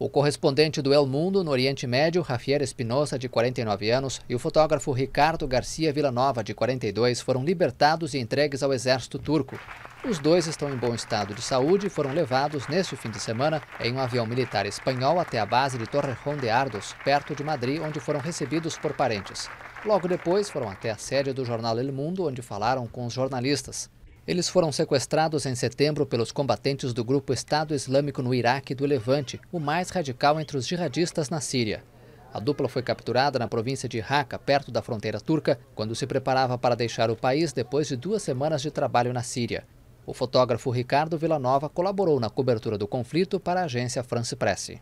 O correspondente do El Mundo no Oriente Médio, Javier Espinosa, de 49 anos, e o fotógrafo Ricardo Garcia Villanova, de 42, foram libertados e entregues ao exército turco. Os dois estão em bom estado de saúde e foram levados neste fim de semana em um avião militar espanhol até a base de Torrejón de Ardos, perto de Madrid, onde foram recebidos por parentes. Logo depois foram até a sede do jornal El Mundo, onde falaram com os jornalistas. Eles foram sequestrados em setembro pelos combatentes do grupo Estado Islâmico no Iraque do Levante, o mais radical entre os jihadistas na Síria. A dupla foi capturada na província de Raqqa, perto da fronteira turca, quando se preparava para deixar o país depois de duas semanas de trabalho na Síria. O fotógrafo Ricardo Villanova colaborou na cobertura do conflito para a agência France Presse.